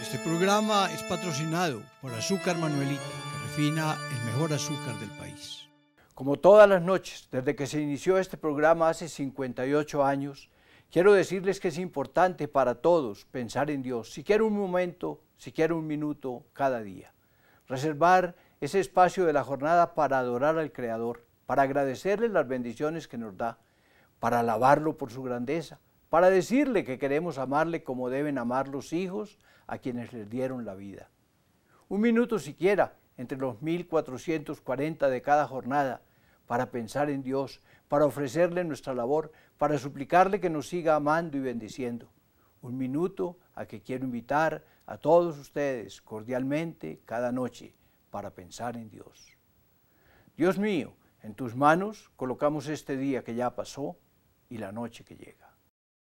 Este programa es patrocinado por Azúcar Manuelita, que refina el mejor azúcar del país. Como todas las noches, desde que se inició este programa hace 58 años, quiero decirles que es importante para todos pensar en Dios, siquiera un momento, siquiera un minuto cada día. Reservar ese espacio de la jornada para adorar al Creador, para agradecerle las bendiciones que nos da, para alabarlo por su grandeza, para decirle que queremos amarle como deben amar los hijos a quienes les dieron la vida. Un minuto siquiera entre los 1440 de cada jornada para pensar en Dios, para ofrecerle nuestra labor, para suplicarle que nos siga amando y bendiciendo. Un minuto a que quiero invitar a todos ustedes cordialmente cada noche para pensar en Dios. Dios mío, en tus manos colocamos este día que ya pasó y la noche que llega.